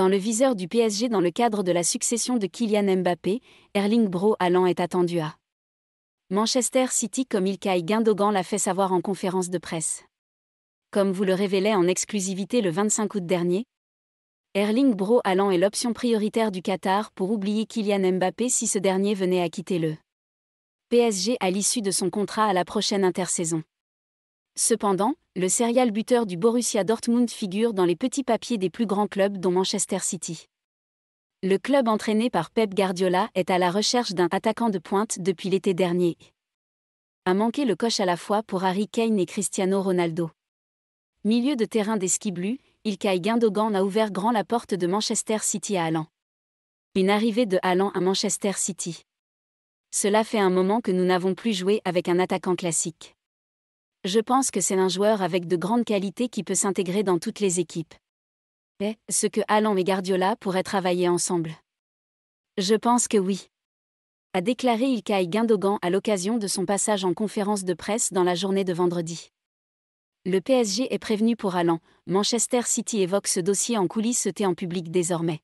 Dans le viseur du PSG dans le cadre de la succession de Kylian Mbappé, Erling Bro allan est attendu à Manchester City comme Ilkay Gundogan l'a fait savoir en conférence de presse. Comme vous le révélait en exclusivité le 25 août dernier, Erling Bro allan est l'option prioritaire du Qatar pour oublier Kylian Mbappé si ce dernier venait à quitter le PSG à l'issue de son contrat à la prochaine intersaison. Cependant, le serial buteur du Borussia Dortmund figure dans les petits papiers des plus grands clubs dont Manchester City. Le club entraîné par Pep Guardiola est à la recherche d'un attaquant de pointe depuis l'été dernier. A manqué le coche à la fois pour Harry Kane et Cristiano Ronaldo. Milieu de terrain des Skiblus, Ilkay Gundogan a ouvert grand la porte de Manchester City à Alan. Une arrivée de Alan à Manchester City. Cela fait un moment que nous n'avons plus joué avec un attaquant classique je pense que c'est un joueur avec de grandes qualités qui peut s'intégrer dans toutes les équipes. Et ce que Allan et Guardiola pourraient travailler ensemble. Je pense que oui. A déclaré Ilkay Guindogan à l'occasion de son passage en conférence de presse dans la journée de vendredi. Le PSG est prévenu pour Allan. Manchester City évoque ce dossier en coulisses et en public désormais.